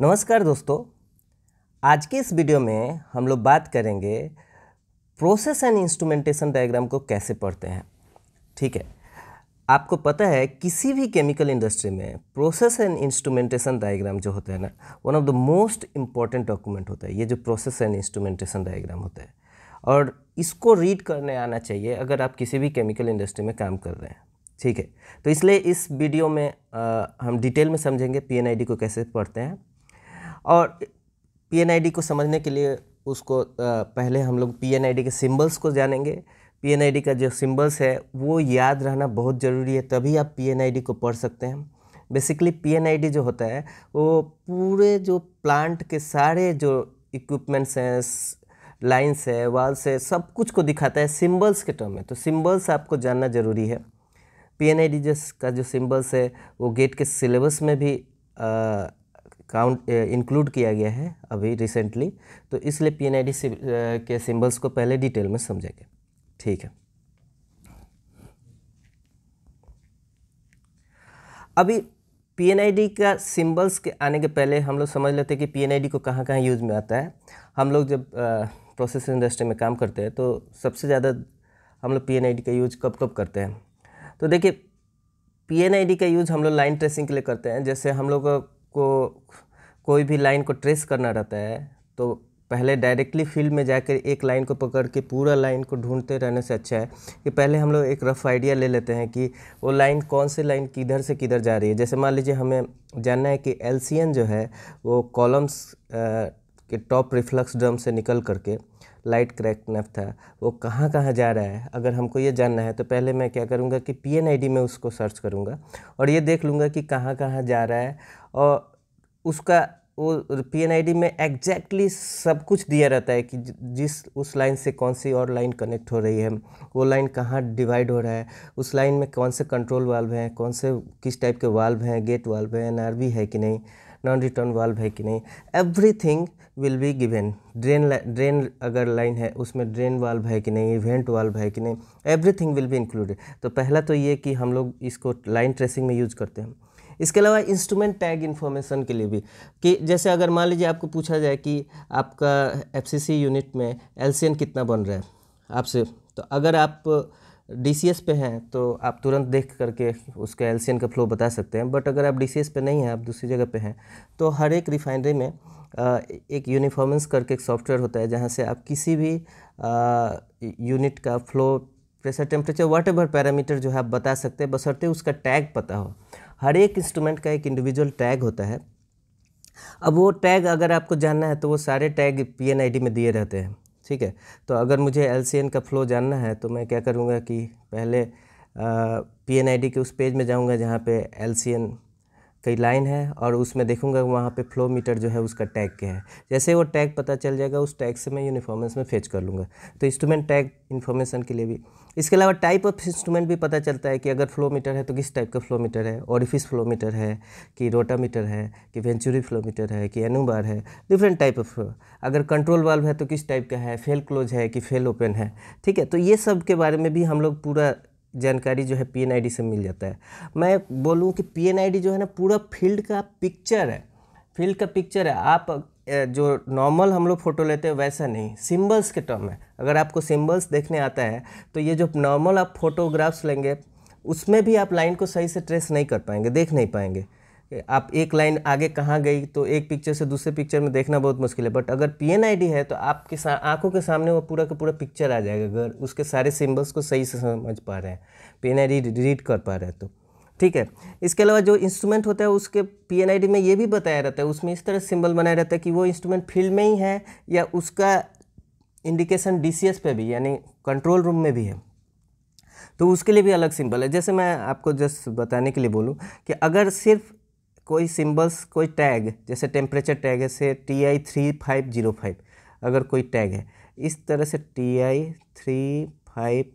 नमस्कार दोस्तों आज के इस वीडियो में हम लोग बात करेंगे प्रोसेस एंड इंस्ट्रूमेंटेशन डायग्राम को कैसे पढ़ते हैं ठीक है आपको पता है किसी भी केमिकल इंडस्ट्री में प्रोसेस एंड इंस्ट्रूमेंटेशन डायग्राम जो होता है ना one of the most important document होता है ये जो प्रोसेस एंड इंस्ट्रूमेंटेशन डायग्राम होता है और इसको रीड करने आना चाहिए अगर आप किसी भी केमिकल इंडस्ट्री में काम कर रहे हैं ठीक है तो इसलिए इस वीडियो में आ, हम डिटेल में समझेंगे पी को कैसे पढ़ते हैं और पी को समझने के लिए उसको पहले हम लोग पी के सिम्बल्स को जानेंगे पी का जो सिम्बल्स है वो याद रहना बहुत ज़रूरी है तभी आप पी को पढ़ सकते हैं बेसिकली पी जो होता है वो पूरे जो प्लांट के सारे जो इक्विपमेंट्स हैं लाइन्स है वाल्स है सब कुछ को दिखाता है सिम्बल्स के टर्म में तो सिम्बल्स आपको जानना ज़रूरी है पी एन आई डी का जो सिम्बल्स है वो गेट के सिलेबस में भी आ, काउंट इंक्लूड uh, किया गया है अभी रिसेंटली तो इसलिए पी एन आई डी के सिम्बल्स को पहले डिटेल में समझेंगे ठीक है अभी पी एन आई डी का सिम्बल्स के आने के पहले हम लोग समझ लेते हैं कि पी एन आई डी को कहाँ कहाँ यूज़ में आता है हम लोग जब प्रोसेस uh, इंडस्ट्री में काम करते हैं तो सबसे ज़्यादा हम लोग पी एन आई डी का यूज़ कब कब करते हैं तो देखिए पी एन आई डी का यूज़ हम लोग लाइन ट्रेसिंग के लिए करते हैं जैसे हम लोग को कोई भी लाइन को ट्रेस करना रहता है तो पहले डायरेक्टली फील्ड में जाकर एक लाइन को पकड़ के पूरा लाइन को ढूंढते रहने से अच्छा है कि पहले हम लोग एक रफ़ आइडिया ले लेते हैं कि वो लाइन कौन से लाइन किधर से किधर जा रही है जैसे मान लीजिए हमें जानना है कि एल जो है वो कॉलम्स के टॉप रिफ्लक्स ड्रम से निकल करके लाइट क्रैक नफ था वो कहाँ कहाँ जा रहा है अगर हमको ये जानना है तो पहले मैं क्या करूँगा कि पी एन आई डी में उसको सर्च करूँगा और ये देख लूँगा कि कहाँ कहाँ जा रहा है और उसका वो पी एन आई डी में एग्जैक्टली सब कुछ दिया रहता है कि जिस उस लाइन से कौन सी और लाइन कनेक्ट हो रही है वो लाइन कहाँ डिवाइड हो रहा है उस लाइन में कौन से कंट्रोल वाल्व हैं कौन से किस टाइप के वाल्व हैं गेट वाल्व हैं एन आर वी है कि नहीं नॉन रिटर्न वाल्व है कि नहीं everything will be given drain drain अगर लाइन है उसमें ड्रेन वाल्व है कि नहीं इवेंट वाल्व है कि नहीं एवरीथिंग विल बी इंक्लूडेड तो पहला तो ये कि हम लोग इसको लाइन ट्रेसिंग में यूज़ करते हैं इसके अलावा इंस्ट्रूमेंट टैग इन्फॉर्मेशन के लिए भी कि जैसे अगर मान लीजिए आपको पूछा जाए कि आपका एफ यूनिट में एल कितना बन रहा है आपसे तो अगर आप डी पे हैं तो आप तुरंत देख करके उसका एल का फ्लो बता सकते हैं बट अगर आप डी पे नहीं हैं आप दूसरी जगह पे हैं तो हर एक रिफाइनरी में एक यूनिफॉर्मेंस करके एक सॉफ्टवेयर होता है जहाँ से आप किसी भी यूनिट का flow pressure temperature whatever parameter जो है आप बता सकते हैं बसरते उसका टैग पता हो हर एक इंस्ट्रूमेंट का एक इंडिविजुअल टैग होता है अब वो टैग अगर आपको जानना है तो वो सारे tag P N I D में दिए रहते हैं ठीक है तो अगर मुझे एल सी एन का फ्लो जानना है तो मैं क्या करूँगा कि पहले पी एन आई डी के उस पेज में जाऊँगा जहाँ पे एल सी एन कई लाइन है और उसमें देखूंगा वहाँ पे फ्लो मीटर जो है उसका टैग क्या है जैसे वो टैग पता चल जाएगा उस टैग से मैं यूनिफॉर्मेंस में फेच कर लूँगा तो इंस्ट्रूमेंट टैग इन्फॉर्मेशन के लिए भी इसके अलावा टाइप ऑफ इंस्ट्रूमेंट भी पता चलता है कि अगर फ्लो मीटर है तो किस टाइप का फ्लो मीटर है ऑरिफिस फ्लो मीटर है कि रोटा मीटर है कि वेंचुरी फ्लो मीटर है कि एनुबार है डिफरेंट टाइप ऑफ अगर कंट्रोल वाल्व है तो किस टाइप का है फेल क्लोज है कि फेल ओपन है ठीक है तो ये सब के बारे में भी हम लोग पूरा जानकारी जो है पी से मिल जाता है मैं बोलूँ कि पी जो है ना पूरा फील्ड का पिक्चर है फील्ड का पिक्चर है आप जो नॉर्मल हम लोग फ़ोटो लेते हैं वैसा नहीं सिंबल्स के टर्म में अगर आपको सिंबल्स देखने आता है तो ये जो नॉर्मल आप फोटोग्राफ्स लेंगे उसमें भी आप लाइन को सही से ट्रेस नहीं कर पाएंगे देख नहीं पाएंगे आप एक लाइन आगे कहाँ गई तो एक पिक्चर से दूसरे पिक्चर में देखना बहुत मुश्किल है बट अगर पी है तो आपके सा आँखों के सामने वो पूरा का पूरा पिक्चर आ जाएगा अगर उसके सारे सिम्बल्स को सही से समझ पा रहे हैं पी रीड कर पा रहे हैं तो ठीक है इसके अलावा जो इंस्ट्रूमेंट होता है उसके पी में ये भी बताया रहता है उसमें इस तरह सिंबल बनाया रहता है कि वो इंस्ट्रूमेंट फील्ड में ही है या उसका इंडिकेशन डी पे भी यानी कंट्रोल रूम में भी है तो उसके लिए भी अलग सिंबल है जैसे मैं आपको जस्ट बताने के लिए बोलूँ कि अगर सिर्फ कोई सिंबल्स कोई टैग जैसे टेम्परेचर टैग है से T I three five zero five अगर कोई टैग है इस तरह से T I three five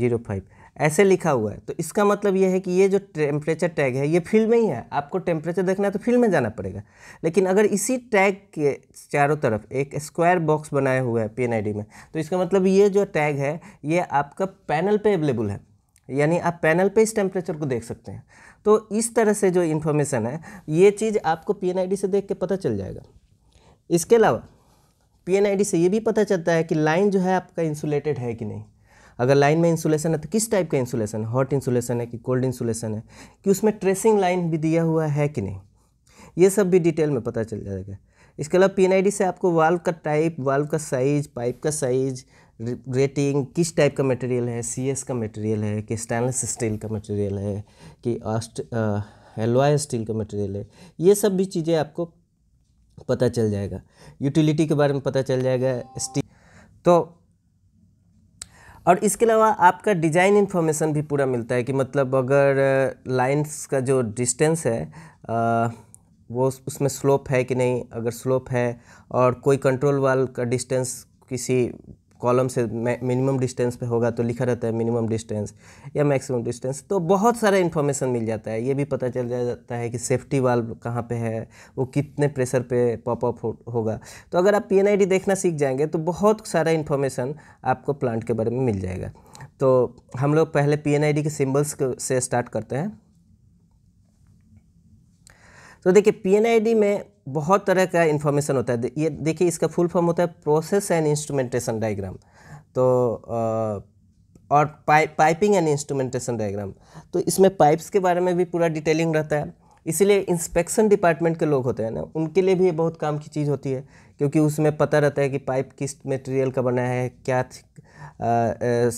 zero five ऐसे लिखा हुआ है तो इसका मतलब यह है कि ये जो टेम्परेचर टैग है ये फील्ड में ही है आपको टेम्परेचर देखना है तो फील्ड में जाना पड़ेगा लेकिन अगर इसी टैग के चारों तरफ एक स्क्वायर बॉक्स बनाया हुआ है पी में तो इसका मतलब ये जो टैग है ये आपका पैनल पे अवेलेबल है यानी आप पैनल पे इस टेम्परेचर को देख सकते हैं तो इस तरह से जो इन्फॉर्मेशन है ये चीज़ आपको पी से देख के पता चल जाएगा इसके अलावा पी से ये भी पता चलता है कि लाइन जो है आपका इंसुलेटेड है कि नहीं अगर लाइन में इंसुलेशन है तो किस टाइप का इंसुलेशन है हॉट इंसुलेशन है कि कोल्ड इंसुलेशन है कि उसमें ट्रेसिंग लाइन भी दिया हुआ है कि नहीं ये सब भी डिटेल में पता चल जाएगा इसके अलावा पी से आपको वाल्व का टाइप वाल्व का साइज पाइप का साइज़ रेटिंग किस टाइप का मटेरियल है सीएस का मटेरियल है कि स्टेनलेस स्टील का मटेरियल है कि एलवाई स्टील का मटेरियल है ये सब भी चीज़ें आपको पता चल जाएगा यूटिलिटी के बारे में पता चल जाएगा स्टील तो और इसके अलावा आपका डिज़ाइन इन्फॉर्मेशन भी पूरा मिलता है कि मतलब अगर लाइंस का जो डिस्टेंस है आ, वो उसमें स्लोप है कि नहीं अगर स्लोप है और कोई कंट्रोल वाल का डिस्टेंस किसी कॉलम से मिनिमम डिस्टेंस पे होगा तो लिखा रहता है मिनिमम डिस्टेंस या मैक्सिमम डिस्टेंस तो बहुत सारा इन्फॉर्मेशन मिल जाता है ये भी पता चल जाता है कि सेफ्टी वाल्व कहाँ पे है वो कितने प्रेशर पे पॉपअप हो, होगा तो अगर आप पी देखना सीख जाएंगे तो बहुत सारा इन्फॉर्मेशन आपको प्लांट के बारे में मिल जाएगा तो हम लोग पहले पी के सिम्बल्स से स्टार्ट करते हैं तो देखिए पी में बहुत तरह का इन्फॉर्मेशन होता है ये देखिए इसका फुल फॉर्म होता है प्रोसेस एंड इंस्ट्रूमेंटेशन डायग्राम तो आ, और पाइ पाइपिंग एंड इंस्ट्रूमेंटेशन डायग्राम तो इसमें पाइप्स के बारे में भी पूरा डिटेलिंग रहता है इसीलिए इंस्पेक्शन डिपार्टमेंट के लोग होते हैं ना उनके लिए भी ये बहुत काम की चीज़ होती है क्योंकि उसमें पता रहता है कि पाइप किस मटेरियल का बना है क्या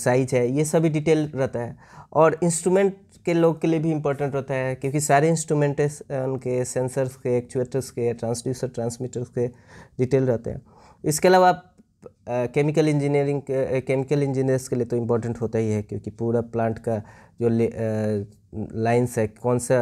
साइज है ये सभी डिटेल रहता है और इंस्ट्रूमेंट के लोग के लिए भी इम्पोर्टेंट होता है क्योंकि सारे इंस्ट्रूमेंटेशन उनके सेंसर्स के एक्चुएटर्स के ट्रांसड्यूसर ट्रांसमीटर्स के डिटेल रहते हैं इसके अलावा आप केमिकल इंजीनियरिंग केमिकल इंजीनियर्स के लिए तो इम्पोर्टेंट होता ही है क्योंकि पूरा प्लांट का जो लाइन्स है कौन सा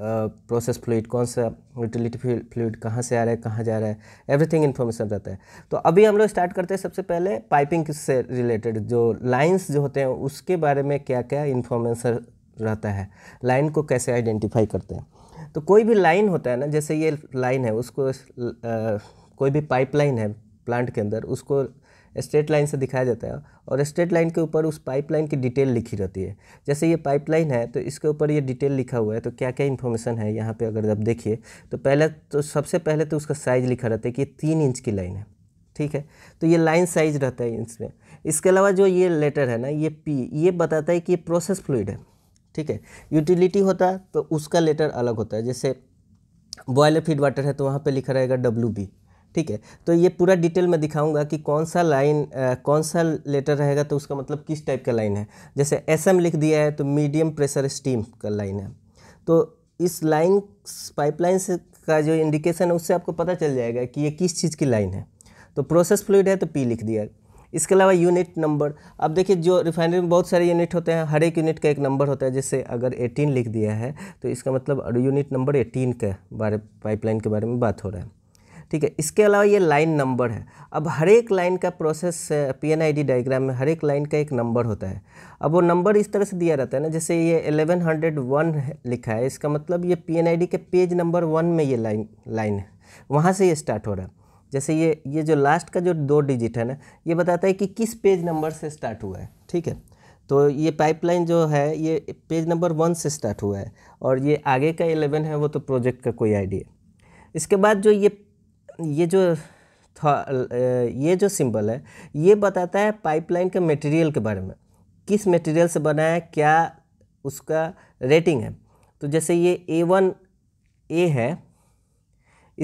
प्रोसेस फ्लूड कौन सा यूटिलिटी फ्लूड कहाँ से आ रहा है कहाँ जा रहा है एवरीथिंग इन्फॉर्मेशन रहता है तो अभी हम लोग स्टार्ट करते हैं सबसे पहले पाइपिंग से रिलेटेड जो लाइंस जो होते हैं उसके बारे में क्या क्या इन्फॉर्मेशन रहता है लाइन को कैसे आइडेंटिफाई करते हैं तो कोई भी लाइन होता है ना जैसे ये लाइन है उसको आ, कोई भी पाइपलाइन है प्लांट के अंदर उसको स्ट्रेट लाइन से दिखाया जाता है और स्ट्रेट लाइन के ऊपर उस पाइपलाइन की डिटेल लिखी रहती है जैसे ये पाइपलाइन है तो इसके ऊपर ये डिटेल लिखा हुआ है तो क्या क्या इन्फॉर्मेशन है यहाँ पे अगर आप देखिए तो पहले तो सबसे पहले तो उसका साइज़ लिखा रहता है कि तीन इंच की लाइन है ठीक है तो ये लाइन साइज रहता है इसमें इसके अलावा जो ये लेटर है ना ये पी ये बताता है कि ये प्रोसेस फ्लूड है ठीक है यूटिलिटी होता है तो उसका लेटर अलग होता है जैसे बॉयलर फीड वाटर है तो वहाँ पे लिखा रहेगा डब्ल्यू बी ठीक है तो ये पूरा डिटेल में दिखाऊंगा कि कौन सा लाइन कौन सा लेटर रहेगा तो उसका मतलब किस टाइप का लाइन है जैसे एस एम लिख दिया है तो मीडियम प्रेशर स्टीम का लाइन है तो इस लाइन पाइपलाइन से का जो इंडिकेशन है उससे आपको पता चल जाएगा कि ये किस चीज़ की लाइन है तो प्रोसेस फ्लूड है तो पी लिख दिया इसके अलावा यूनिट नंबर अब देखिए जो रिफाइनरी में बहुत सारे यूनिट होते हैं हर एक यूनिट का एक नंबर होता है जैसे अगर 18 लिख दिया है तो इसका मतलब यूनिट नंबर 18 के बारे पाइपलाइन के बारे में बात हो रहा है ठीक है इसके अलावा ये लाइन नंबर है अब हर एक लाइन का process P N I D diagram में हर एक लाइन का एक नंबर होता है अब वो नंबर इस तरह से दिया रहता है ना जैसे ये एलेवन हंड्रेड वन लिखा है इसका मतलब ये पी एन आई डी के पेज नंबर वन में ये लाइन लाइन है वहाँ से ये स्टार्ट हो रहा है जैसे ये ये जो लास्ट का जो दो डिजिट है ना ये बताता है कि किस पेज नंबर से स्टार्ट हुआ है ठीक है तो ये पाइपलाइन जो है ये पेज नंबर वन से स्टार्ट हुआ है और ये आगे का एलेवन है वो तो प्रोजेक्ट का कोई आइडिया इसके बाद जो ये ये जो ये जो सिंबल है ये बताता है पाइपलाइन के मटेरियल के बारे में किस मटेरियल से बना है क्या उसका रेटिंग है तो जैसे ये ए वन ए है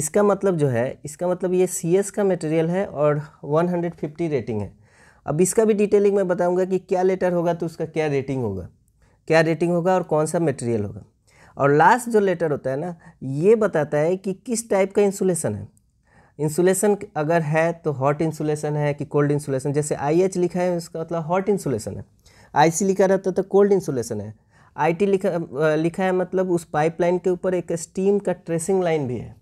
इसका मतलब जो है इसका मतलब ये सी एस का मटेरियल है और 150 रेटिंग है अब इसका भी डिटेलिंग मैं बताऊंगा कि क्या लेटर होगा तो उसका क्या रेटिंग होगा क्या रेटिंग होगा और कौन सा मटेरियल होगा और लास्ट जो लेटर होता है ना ये बताता है कि किस टाइप का इंसुलेशन है इंसुलेशन अगर है तो हॉट इंसुलेशन है कि कोल्ड इंसुलेशन जैसे आई एच लिखा है उसका मतलब हॉट इंसुलेशन है आई सी लिखा रहता तो कोल्ड इंसुलेशन है आई टी लिखा लिखा है मतलब उस पाइपलाइन के ऊपर एक स्टीम का ट्रेसिंग लाइन भी है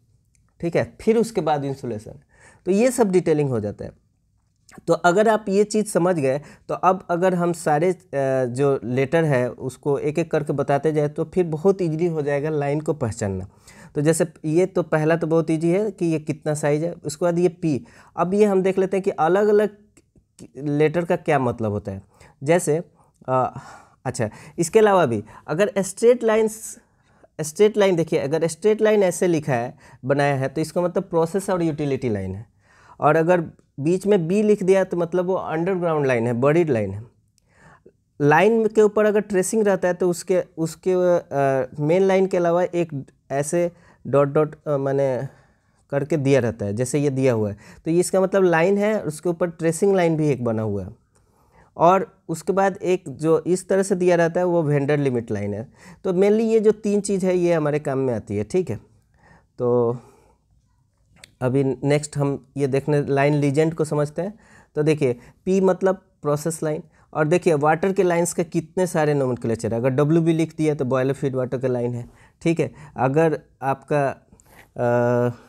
ठीक है फिर उसके बाद इंसुलेशन तो ये सब डिटेलिंग हो जाता है तो अगर आप ये चीज़ समझ गए तो अब अगर हम सारे जो लेटर है उसको एक एक करके बताते जाए तो फिर बहुत इजीली हो जाएगा लाइन को पहचानना तो जैसे ये तो पहला तो बहुत इजी है कि ये कितना साइज है उसके बाद ये पी अब ये हम देख लेते हैं कि अलग अलग लेटर का क्या मतलब होता है जैसे आ, अच्छा इसके अलावा भी अगर स्ट्रेट लाइन्स स्ट्रेट लाइन देखिए अगर स्ट्रेट लाइन ऐसे लिखा है बनाया है तो इसका मतलब प्रोसेस और यूटिलिटी लाइन है और अगर बीच में बी लिख दिया तो मतलब वो अंडरग्राउंड लाइन है बड़ीड लाइन है लाइन के ऊपर अगर ट्रेसिंग रहता है तो उसके उसके मेन लाइन के अलावा एक ऐसे डॉट डॉट मैंने करके दिया रहता है जैसे ये दिया हुआ है तो ये इसका मतलब लाइन है उसके ऊपर ट्रेसिंग लाइन भी एक बना हुआ है और उसके बाद एक जो इस तरह से दिया रहता है वो वेंडर लिमिट लाइन है तो मेनली ये जो तीन चीज़ है ये हमारे काम में आती है ठीक है तो अभी नेक्स्ट हम ये देखने लाइन लीजेंड को समझते हैं तो देखिए पी मतलब प्रोसेस लाइन और देखिए वाटर के लाइंस के कितने सारे नोम क्लेचर है अगर डब्ल्यू लिख दिया तो बॉयलर फीड वाटर का लाइन है ठीक है अगर आपका आ,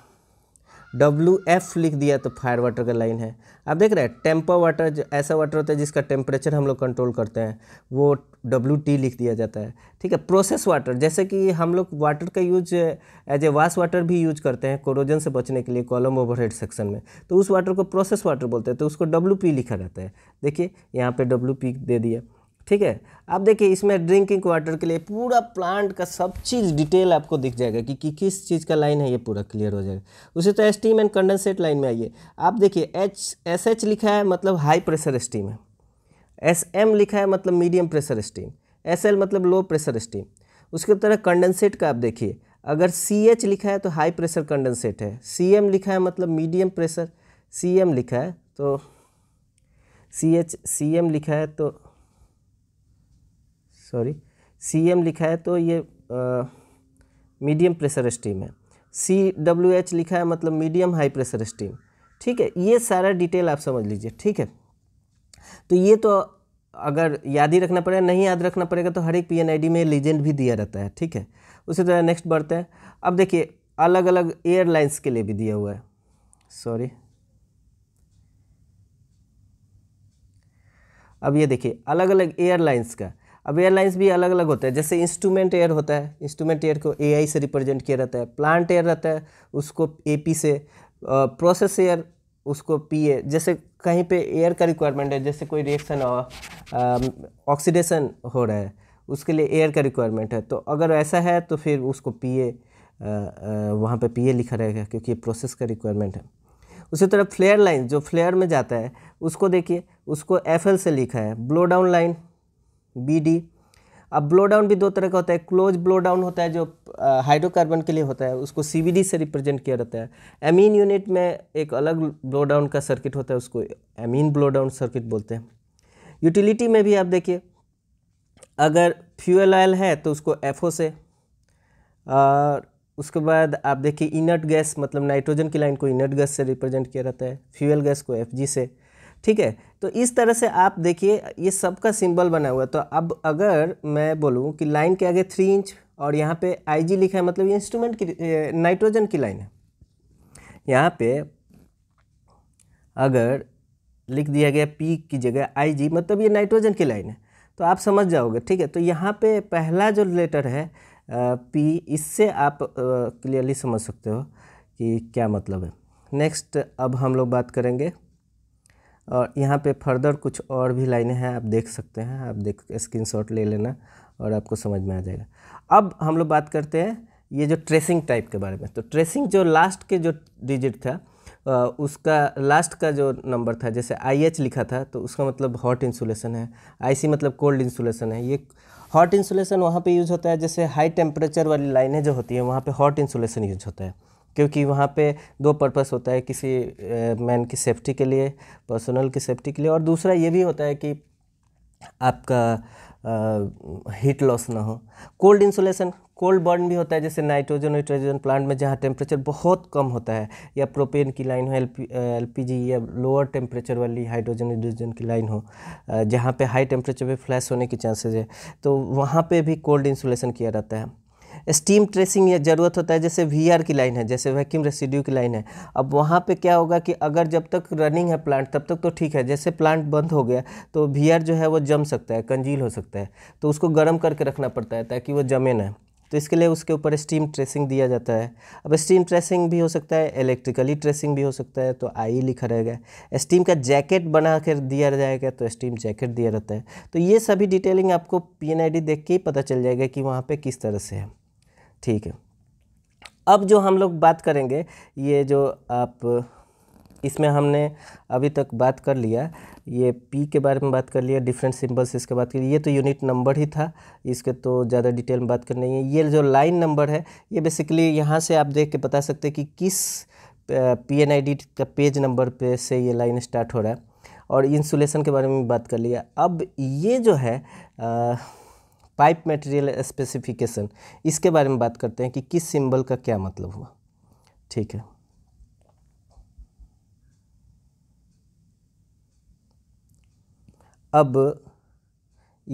डब्ल्यू एफ लिख दिया तो फायर वाटर का लाइन है आप देख रहे हैं टेम्पर वाटर जो ऐसा वाटर होता है जिसका टेम्परेचर हम लोग कंट्रोल करते हैं वो डब्ल्यू टी लिख दिया जाता है ठीक है प्रोसेस वाटर जैसे कि हम लोग वाटर का use as a wash water भी यूज करते हैं कोरोजन से बचने के लिए कॉलम ओवरहेड सेक्शन में तो उस वाटर को प्रोसेस वाटर बोलते हैं तो उसको डब्ल्यू पी लिखा रहता है देखिए यहाँ पर डब्ल्यू पी दे दिया ठीक है आप देखिए इसमें ड्रिंकिंग वाटर के लिए पूरा प्लांट का सब चीज़ डिटेल आपको दिख जाएगा कि, कि किस चीज़ का लाइन है ये पूरा क्लियर हो जाएगा उसी तरह स्टीम एंड कंडेंसेट लाइन में आइए आप देखिए एच एस एच लिखा है मतलब हाई प्रेशर स्टीम है एस एम लिखा है मतलब medium pressure steam S L मतलब लो प्रेशर स्टीम उसके तरह कंडेंसेट का आप देखिए अगर सी एच लिखा है तो हाई प्रेशर कंडेंसेट है सी एम लिखा है मतलब मीडियम प्रेशर सी एम लिखा है तो सी एच सी एम लिखा है तो सॉरी सी लिखा है तो ये मीडियम प्रेशर स्टीम है सी डब्ल्यू एच लिखा है मतलब मीडियम हाई प्रेशर स्टीम ठीक है ये सारा डिटेल आप समझ लीजिए ठीक है तो ये तो अगर याद ही रखना पड़ेगा नहीं याद रखना पड़ेगा तो हर एक पी में लीजेंड भी दिया रहता है ठीक है उसी तरह नेक्स्ट बढ़ते हैं अब देखिए अलग अलग एयरलाइंस के लिए भी दिया हुआ है सॉरी अब ये देखिए अलग अलग एयरलाइंस का अब एयरलाइंस भी अलग अलग होता है जैसे इंस्ट्रूमेंट एयर होता है इंस्ट्रूमेंट एयर को ए से रिप्रेजेंट किया रहता है प्लांट एयर रहता है उसको ए से प्रोसेस एयर उसको पी ए जैसे कहीं पे एयर का रिक्वायरमेंट है जैसे कोई रिएक्शन ऑक्सीडेशन हो रहा है उसके लिए एयर का रिक्वायरमेंट है तो अगर ऐसा है तो फिर उसको पी ए वहाँ पर पी ए लिखा रहेगा क्योंकि ये प्रोसेस का रिक्वायरमेंट है उसी तरह फ्लेयर लाइन जो फ्लेयर में जाता है उसको देखिए उसको एफ एल से लिखा है blow down line B D अब ब्लो डाउन भी दो तरह का होता है क्लोज ब्लो डाउन होता है जो हाइड्रोकार्बन के लिए होता है उसको सी से रिप्रेजेंट किया जाता है एमीन यूनिट में एक अलग ब्लो डाउन का सर्किट होता है उसको एमीन ब्लो डाउन सर्किट बोलते हैं यूटिलिटी में भी आप देखिए अगर फ्यूल ऑयल है तो उसको एफ से और उसके बाद आप देखिए इनर्ट गैस मतलब नाइट्रोजन की लाइन को इनर्ट गैस से रिप्रेजेंट किया जाता है फ्यूएल गैस को एफ से ठीक है तो इस तरह से आप देखिए ये सब का सिंबल बना हुआ है तो अब अगर मैं बोलूँ कि लाइन के आगे थ्री इंच और यहाँ पे आईजी लिखा है मतलब ये इंस्ट्रूमेंट की नाइट्रोजन की लाइन है यहाँ पे अगर लिख दिया गया पी की जगह आईजी मतलब ये नाइट्रोजन की लाइन है तो आप समझ जाओगे ठीक है तो यहाँ पे पहला जो लेटर है पी इससे आप क्लियरली समझ सकते हो कि क्या मतलब है नेक्स्ट अब हम लोग बात करेंगे और यहाँ पे फर्दर कुछ और भी लाइनें हैं आप देख सकते हैं आप देख स्क्रीनशॉट ले लेना और आपको समझ में आ जाएगा अब हम लोग बात करते हैं ये जो ट्रेसिंग टाइप के बारे में तो ट्रेसिंग जो लास्ट के जो डिजिट था उसका लास्ट का जो नंबर था जैसे आई एच लिखा था तो उसका मतलब हॉट इंसुलेशन है आई सी मतलब कोल्ड इंसुलेशन है ये हॉट इंसुलेशन वहाँ पे यूज़ होता है जैसे हाई टेम्परेचर वाली लाइनें जो होती हैं वहाँ पे हॉट इंसुलेशन यूज होता है क्योंकि वहाँ पे दो पर्पस होता है किसी मैन की सेफ्टी के लिए पर्सनल की सेफ्टी के लिए और दूसरा ये भी होता है कि आपका हीट लॉस ना हो कोल्ड इंसुलेशन कोल्ड बर्न भी होता है जैसे नाइट्रोजन नाइट्रोजन प्लांट में जहाँ टेम्परेचर बहुत कम होता है या प्रोपेन की लाइन हो एल पी या लोअर टेम्परेचर वाली हाइड्रोजन हाइड्रोजन की लाइन हो जहाँ पे हाई टेम्परेचर पे फ्लैश होने की चांसेस है तो वहाँ पे भी कोल्ड इंसुलेशन किया जाता है स्टीम ट्रेसिंग या ज़रूरत होता है जैसे वी की लाइन है जैसे वैक्यूम रेसिड्यू की लाइन है अब वहाँ पे क्या होगा कि अगर जब तक रनिंग है प्लांट तब तक तो ठीक है जैसे प्लांट बंद हो गया तो वी जो है वो जम सकता है कंजील हो सकता है तो उसको गर्म करके रखना पड़ता है ताकि वो जमे ना तो इसके लिए उसके ऊपर स्टीम ट्रेसिंग दिया जाता है अब स्टीम ट्रेसिंग भी हो सकता है इलेक्ट्रिकली ट्रेसिंग भी हो सकता है तो आई लिखा रहेगा स्टीम का जैकेट बना कर दिया जाएगा तो स्टीम जैकेट दिया रहता है तो ये सभी डिटेलिंग आपको पी एन आई डी देख के ही पता चल जाएगा कि वहाँ पर किस तरह से है ठीक है अब जो हम लोग बात करेंगे ये जो आप इसमें हमने अभी तक बात कर लिया ये पी के बारे में बात कर लिया डिफरेंट सिंबल्स इसके बात करिए ये तो यूनिट नंबर ही था इसके तो ज़्यादा डिटेल में बात करनी है ये जो लाइन नंबर है ये बेसिकली यहाँ से आप देख के बता सकते हैं कि किस पी एन आई डी का पेज नंबर पे से ये लाइन स्टार्ट हो रहा है और इंसुलेशन के बारे में बात कर लिया अब ये जो है आ, पाइप मटेरियल स्पेसिफिकेशन इसके बारे में बात करते हैं कि किस सिंबल का क्या मतलब हुआ ठीक है अब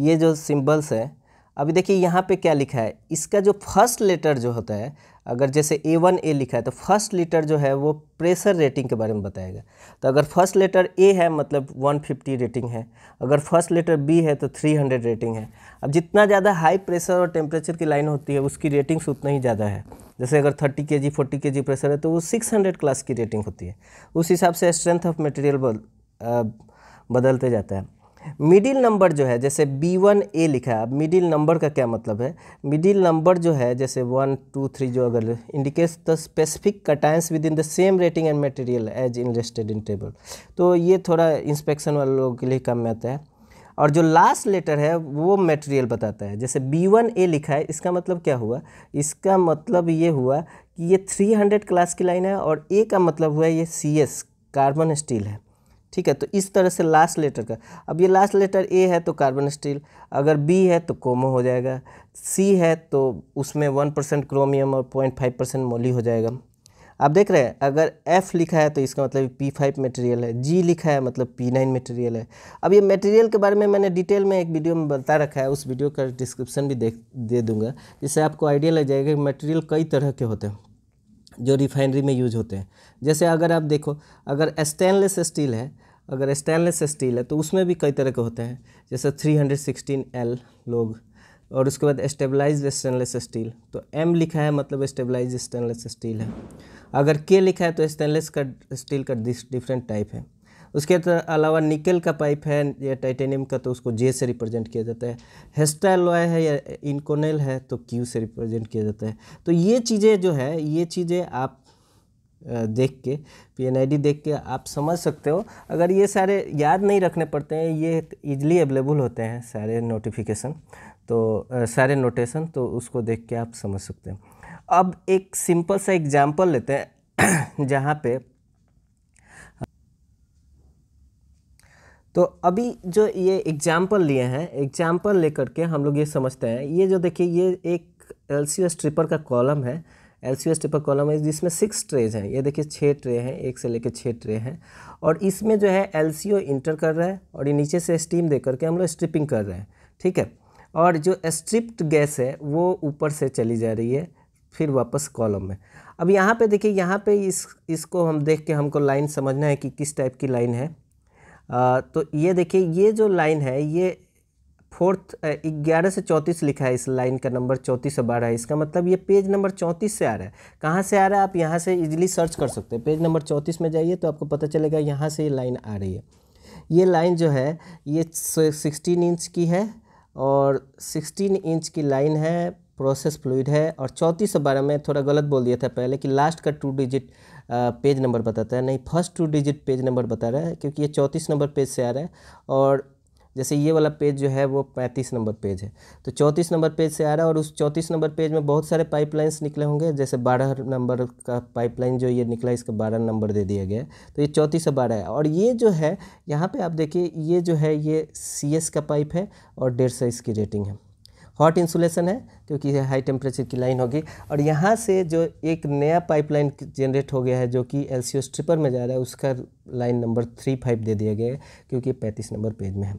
ये जो सिंबल्स हैं अभी देखिए यहाँ पे क्या लिखा है इसका जो फर्स्ट लेटर जो होता है अगर जैसे ए वन ए लिखा है तो फर्स्ट लेटर जो है वो प्रेशर रेटिंग के बारे में बताएगा तो अगर फर्स्ट लेटर ए है मतलब 150 रेटिंग है अगर फर्स्ट लेटर बी है तो 300 रेटिंग है अब जितना ज़्यादा हाई प्रेशर और टेम्परेचर की लाइन होती है उसकी रेटिंग्स उतना ही ज़्यादा है जैसे अगर 30 के जी फोर्टी के जी प्रेशर है तो वो 600 क्लास की रेटिंग होती है उस हिसाब से स्ट्रेंथ ऑफ मटेरियल बदलते जाता है मिडिल नंबर जो है जैसे बी वन ए लिखा है अब मिडिल नंबर का क्या मतलब है मिडिल नंबर जो है जैसे वन टू थ्री जो अगर indicates the specific cations with in the same rating and material as interested in table तो ये थोड़ा इंस्पेक्शन वाले लोगों के लिए कम में आता है और जो लास्ट लेटर है वो मटेरियल बताता है जैसे बी वन ए लिखा है इसका मतलब क्या हुआ इसका मतलब ये हुआ कि ये थ्री हंड्रेड क्लास की लाइन है और ए का मतलब हुआ ये सी एस कार्बन स्टील है ठीक है तो इस तरह से लास्ट लेटर का अब ये लास्ट लेटर ए है तो कार्बन स्टील अगर बी है तो कोमो हो जाएगा सी है तो उसमें वन परसेंट क्रोमियम और पॉइंट फाइव परसेंट मोली हो जाएगा आप देख रहे हैं अगर एफ लिखा है तो इसका मतलब पी फाइव मटेरियल है जी लिखा है मतलब पी नाइन मटेरियल है अब ये मटेरियल के बारे में मैंने डिटेल में एक वीडियो में बता रखा है उस वीडियो का डिस्क्रिप्शन भी देख दे दूंगा जिससे आपको आइडिया लग जाएगा कि मटेरियल कई तरह के होते हैं जो रिफाइनरी में यूज होते हैं जैसे अगर आप देखो अगर स्टेनलेस स्टील है अगर स्टेनलेस स्टील है तो उसमें भी कई तरह के होते हैं जैसे 316 एल लोग और उसके बाद स्टेबलाइज स्टेनलेस स्टील तो एम लिखा है मतलब स्टेबलाइज स्टेनलेस स्टील है अगर के लिखा है तो स्टेनलेस का स्टील का डिफरेंट टाइप है उसके तो अलावा निकल का पाइप है या टाइटेनियम का तो उसको जे से रिप्रेजेंट किया जाता है हेस्टाइल लॉय है या इनकोनेल है तो क्यू से रिप्रेजेंट किया जाता है तो ये चीज़ें जो है ये चीज़ें आप देख के डी देख के आप समझ सकते हो अगर ये सारे याद नहीं रखने पड़ते हैं ये इजली अवेलेबल होते हैं सारे नोटिफिकेशन तो सारे नोटेशन तो उसको देख के आप समझ सकते हैं अब एक सिंपल सा एग्जाम्पल लेते हैं जहाँ पे तो अभी जो ये एग्जाम्पल लिए हैं एग्जाम्पल लेकर के हम लोग ये समझते हैं ये जो देखिए ये एक एल सी ट्रिपर का कॉलम है एल सी एस टिपक कॉलम है जिसमें सिक्स ट्रेज हैं ये देखिए छः ट्रे हैं एक से लेकर छः ट्रे हैं और इसमें जो है एल सी ओ इंटर कर रहा है और ये नीचे से स्टीम दे करके हम लोग स्ट्रिपिंग कर रहे हैं ठीक है और जो स्ट्रिप्ट गैस है वो ऊपर से चली जा रही है फिर वापस कॉलम में अब यहाँ पे देखिए यहाँ पे इस इसको हम देख के हमको लाइन समझना है कि किस टाइप की लाइन है आ, तो ये देखिए ये जो लाइन है ये फोर्थ ग्यारह से चौंतीस लिखा है इस लाइन का नंबर चौंतीस से बारह है इसका मतलब ये पेज नंबर चौंतीस से आ रहा है कहाँ से आ रहा है आप यहाँ से इजीली सर्च कर सकते हैं पेज नंबर चौंतीस में जाइए तो आपको पता चलेगा यहाँ से ये लाइन आ रही है ये लाइन जो है ये सिक्सटीन इंच की है और सिक्सटीन इंच की लाइन है प्रोसेस फ्लूड है और चौंतीस से बारह में थोड़ा गलत बोल दिया था पहले कि लास्ट का टू डिजिट पेज नंबर बताता है नहीं first two digit page number बता रहा है क्योंकि ये चौंतीस नंबर पेज से आ रहा है और जैसे ये वाला पेज जो है वो पैंतीस नंबर पेज है तो चौंतीस नंबर पेज से आ रहा है और उस चौंतीस नंबर पेज में बहुत सारे पाइपलाइंस निकले होंगे जैसे बारह नंबर का पाइपलाइन जो ये निकला इसका बारह नंबर दे दिया गया तो ये चौंतीस से बारह है और ये जो है यहाँ पर आप देखिए ये जो है ये सी का पाइप है और डेढ़ सौ इसकी रेटिंग है हॉट इंसुलेशन है क्योंकि ये हाई टेम्परेचर की लाइन होगी और यहाँ से जो एक नया पाइपलाइन जनरेट हो गया है जो कि एल स्ट्रिपर में जा रहा है उसका लाइन नंबर थ्री फाइव दे दिया गया है क्योंकि पैंतीस नंबर पेज में है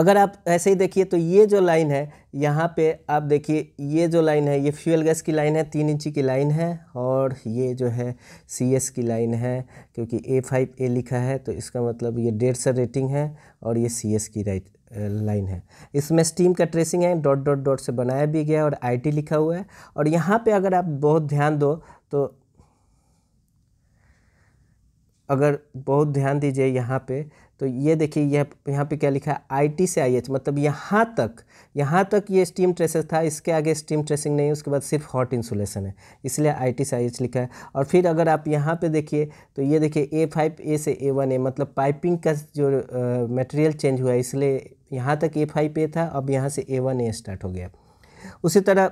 अगर आप ऐसे ही देखिए तो ये जो लाइन है यहाँ पे आप देखिए ये जो लाइन है ये फ्यूल गैस की लाइन है तीन इंची की लाइन है और ये जो है सी एस की लाइन है क्योंकि ए फाइव ए लिखा है तो इसका मतलब ये डेढ़ सौ रेटिंग है और ये सी एस की राइट लाइन है इसमें स्टीम का ट्रेसिंग है डॉट डॉट डॉट से बनाया भी गया है और टी लिखा हुआ है और यहाँ पर अगर आप बहुत ध्यान दो तो अगर बहुत ध्यान दीजिए यहाँ पे तो ये देखिए यह यहाँ पे क्या लिखा है आईटी से आईएच मतलब यहाँ तक यहाँ तक ये स्टीम ट्रेसेस था इसके आगे स्टीम ट्रेसिंग नहीं उसके बाद सिर्फ हॉट इंसुलेशन है इसलिए आईटी से आईएच लिखा है और फिर अगर आप यहाँ पे देखिए तो ये देखिए ए फाइव ए से ए वन ए मतलब पाइपिंग का जो मटेरियल चेंज हुआ है इसलिए यहाँ तक ए फाइव ए था अब यहाँ से ए वन ए स्टार्ट हो गया उसी तरह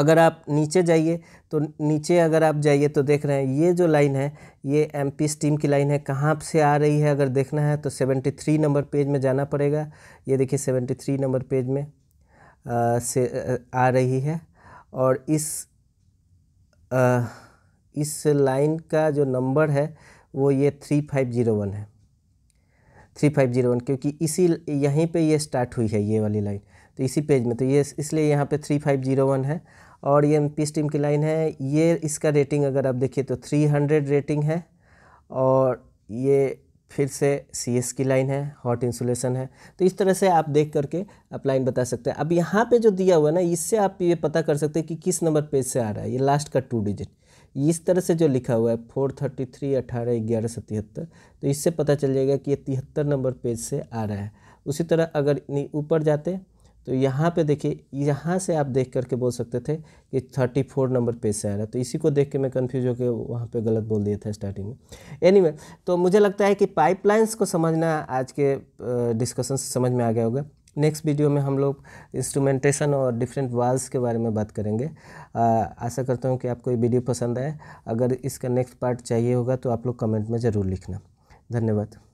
अगर आप नीचे जाइए तो नीचे अगर आप जाइए तो देख रहे हैं ये जो लाइन है ये एम पी स्टीम की लाइन है कहाँ से आ रही है अगर देखना है तो 73 नंबर पेज में जाना पड़ेगा ये देखिए 73 नंबर पेज में आ, से आ रही है और इस आ, इस लाइन का जो नंबर है वो ये थ्री फाइव जीरो वन है थ्री फाइव जीरो वन क्योंकि इसी यहीं पे ये स्टार्ट हुई है ये वाली लाइन तो इसी पेज में तो ये इसलिए यहाँ पे थ्री फाइव जीरो वन है और ये एम पी स्टीम की लाइन है ये इसका रेटिंग अगर आप देखिए तो 300 रेटिंग है और ये फिर से सी एस की लाइन है हॉट इंसुलेशन है तो इस तरह से आप देख करके आप लाइन बता सकते हैं अब यहाँ पे जो दिया हुआ है ना इससे आप ये पता कर सकते हैं कि किस नंबर पेज से आ रहा है ये लास्ट का टू डिजिट इस तरह से जो लिखा हुआ है फोर थर्टी थ्री अठारह ग्यारह सौ तिहत्तर तो इससे पता चल जाएगा कि ये तिहत्तर नंबर पेज से आ रहा है उसी तरह अगर ऊपर जाते तो यहाँ पे देखिए यहाँ से आप देख करके बोल सकते थे कि थर्टी फोर नंबर पेज से आ रहा है तो इसी को देख के मैं कंफ्यूज होकर वहाँ पे गलत बोल दिया था स्टार्टिंग में एनीवे anyway, तो मुझे लगता है कि पाइपलाइंस को समझना आज के डिस्कशन से समझ में आ गया होगा नेक्स्ट वीडियो में हम लोग इंस्ट्रूमेंटेशन और डिफरेंट वाल्स के बारे में बात करेंगे आशा करता हूँ कि आपको ये वीडियो पसंद आए अगर इसका नेक्स्ट पार्ट चाहिए होगा तो आप लोग कमेंट में ज़रूर लिखना धन्यवाद